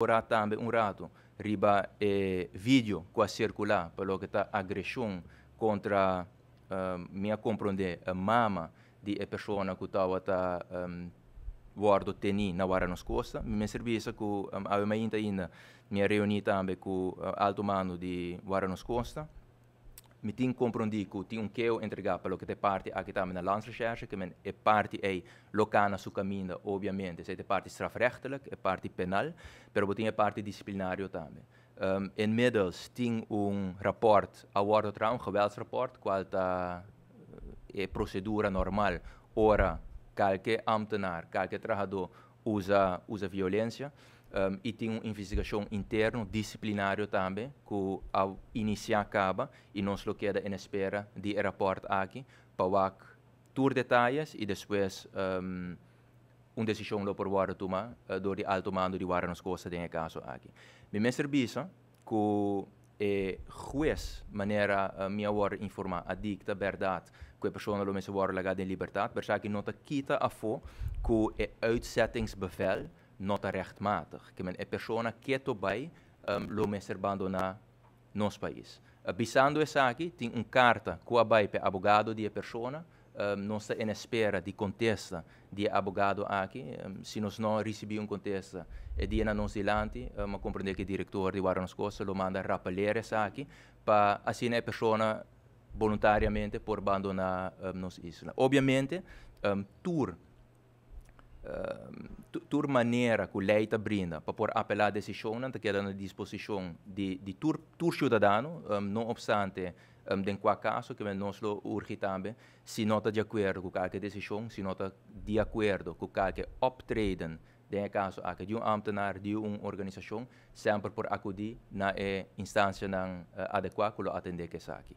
Ora também un rato, riba ehm, eh, vídeo que a circular pelo que está agressão contra uh, minha compreender a mama de a pessoa que estava tá um, ehm, guardo teni na hora nos costa me serviço que um, ainda ainda me reuni também com uh, alto mano de hora nos metin komprendiko ti un keu entrega pelo que te parte aqui tá na recherche que men e parte ei locana su caminho obviamente se te parte strafrechtelijk e parte penal pero botin e parte disciplinario também um, ehm, inmiddels tinha um rapport award trouw um geweldsrapport qual tá eh, e procedura normal ora qualquer amtenar, qualquer trabalhador usa usa violência um, e tem uma investigação interna, disciplinário também, que ao iniciar acaba e nós lo queda em espera de rapport aqui para tour detalhes e depois um, uma decisão lo por guarda tomar uh, do alto mando de guarda nos costa tem caso aqui. Me me serviça que é juez maneira uh, eh, minha hora informar a dicta verdade que a pessoa lo me se legada em liberdade, mas aqui nota quita a fo que é outsettingsbevel, nota rechtmatig. Que ehm, men é persona quieto vai um, lume serbando na nos país. Uh, bisando aqui, tem uma carta que vai para abogado de persona, um, não está em espera de contesta de abogado aqui. Um, se não receber um contesta, e não na nos dilante, eh, um, compreender que o diretor de guarda Costa lo manda rapalhar essa aqui, para assim a pessoa voluntariamente por abandonar um, ehm, nos isla. Obviamente, um, ehm, tour Ehm, tur maneira que lei está brinda para pôr apelar a decisão não está na disposição di de tur, tur cidadão, um, ehm, não obstante, um, ehm, em qual caso que nós lo urge também, se não está de acordo com qualquer decisão, se não está de acordo com qualquer optreden, de caso aqui de um ambtenaar, de sempre por acudir na instância não, uh, eh, adequada que lo atender que